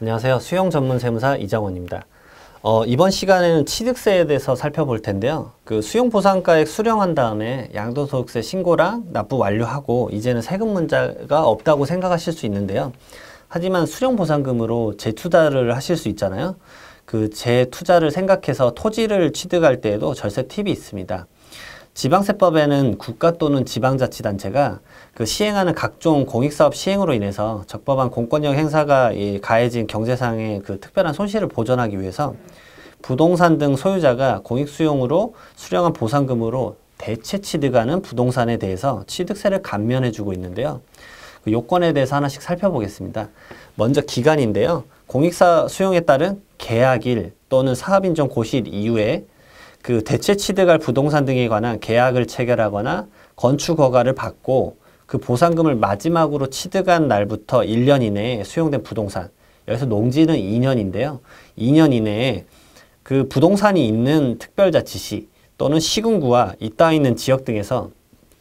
안녕하세요. 수영 전문 세무사 이장원입니다. 어, 이번 시간에는 취득세에 대해서 살펴볼 텐데요. 그 수용 보상가액 수령한 다음에 양도소득세 신고랑 납부 완료하고 이제는 세금 문제가 없다고 생각하실 수 있는데요. 하지만 수령 보상금으로 재투자를 하실 수 있잖아요. 그 재투자를 생각해서 토지를 취득할 때에도 절세 팁이 있습니다. 지방세법에는 국가 또는 지방자치단체가 그 시행하는 각종 공익사업 시행으로 인해서 적법한 공권력 행사가 가해진 경제상의 그 특별한 손실을 보전하기 위해서 부동산 등 소유자가 공익수용으로 수령한 보상금으로 대체 취득하는 부동산에 대해서 취득세를 감면해주고 있는데요. 그 요건에 대해서 하나씩 살펴보겠습니다. 먼저 기간인데요. 공익사 수용에 따른 계약일 또는 사업인정 고시일 이후에 그 대체 취득할 부동산 등에 관한 계약을 체결하거나 건축 허가를 받고 그 보상금을 마지막으로 취득한 날부터 1년 이내에 수용된 부동산 여기서 농지는 2년인데요. 2년 이내에 그 부동산이 있는 특별자치시 또는 시군구와 잇따 있는 지역 등에서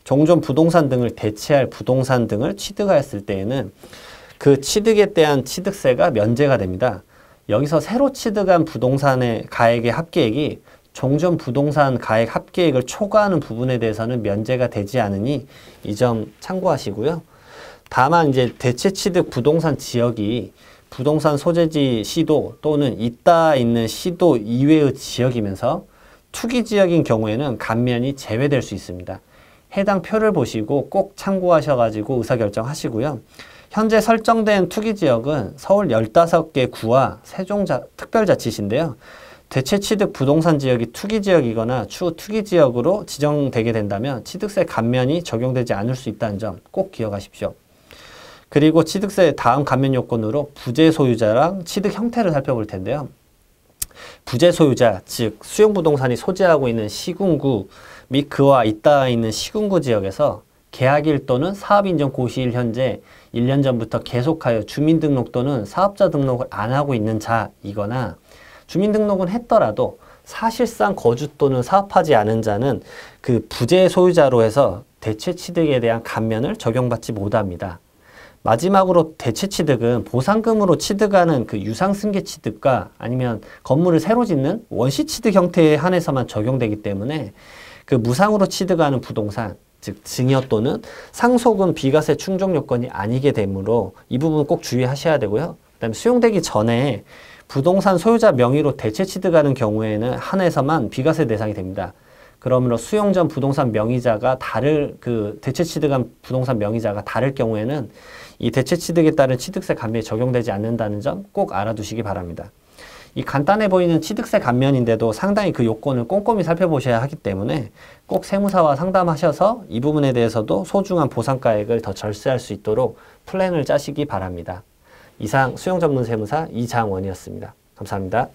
종전 부동산 등을 대체할 부동산 등을 취득하였을 때에는 그 취득에 대한 취득세가 면제가 됩니다. 여기서 새로 취득한 부동산의 가액의 합계액이 종전 부동산 가액 합계액을 초과하는 부분에 대해서는 면제가 되지 않으니 이 점 참고하시고요. 다만 이제 대체 취득 부동산 지역이 부동산 소재지 시도 또는 있다 있는 시도 이외의 지역이면서 투기 지역인 경우에는 감면이 제외될 수 있습니다. 해당 표를 보시고 꼭 참고하셔가지고 의사결정하시고요. 현재 설정된 투기 지역은 서울 15개 구와 세종 특별자치시인데요. 대체 취득 부동산 지역이 투기 지역이거나 추후 투기 지역으로 지정되게 된다면 취득세 감면이 적용되지 않을 수 있다는 점 꼭 기억하십시오. 그리고 취득세 다음 감면 요건으로 부재 소유자랑 취득 형태를 살펴볼 텐데요. 부재 소유자, 즉 수용 부동산이 소재하고 있는 시군구 및 그와 잇따라 있는 시군구 지역에서 계약일 또는 사업인정 고시일 현재 1년 전부터 계속하여 주민등록 또는 사업자 등록을 안 하고 있는 자이거나 주민등록은 했더라도 사실상 거주 또는 사업하지 않은 자는 그 부재 소유자로 해서 대체 취득에 대한 감면을 적용받지 못합니다. 마지막으로 대체 취득은 보상금으로 취득하는 그 유상 승계 취득과 아니면 건물을 새로 짓는 원시 취득 형태에 한해서만 적용되기 때문에 그 무상으로 취득하는 부동산 즉 증여 또는 상속은 비과세 충족 요건이 아니게 되므로 이 부분 꼭 주의하셔야 되고요. 그다음에 수용되기 전에 부동산 소유자 명의로 대체 취득하는 경우에는 한해서만 비과세 대상이 됩니다. 그러므로 수용 전 부동산 명의자가 다를 그 대체 취득한 부동산 명의자가 다를 경우에는 이 대체 취득에 따른 취득세 감면이 적용되지 않는다는 점 꼭 알아두시기 바랍니다. 이 간단해 보이는 취득세 감면인데도 상당히 그 요건을 꼼꼼히 살펴보셔야 하기 때문에 꼭 세무사와 상담하셔서 이 부분에 대해서도 소중한 보상가액을 더 절세할 수 있도록 플랜을 짜시기 바랍니다. 이상 수영 전문 세무사 이장원이었습니다. 감사합니다.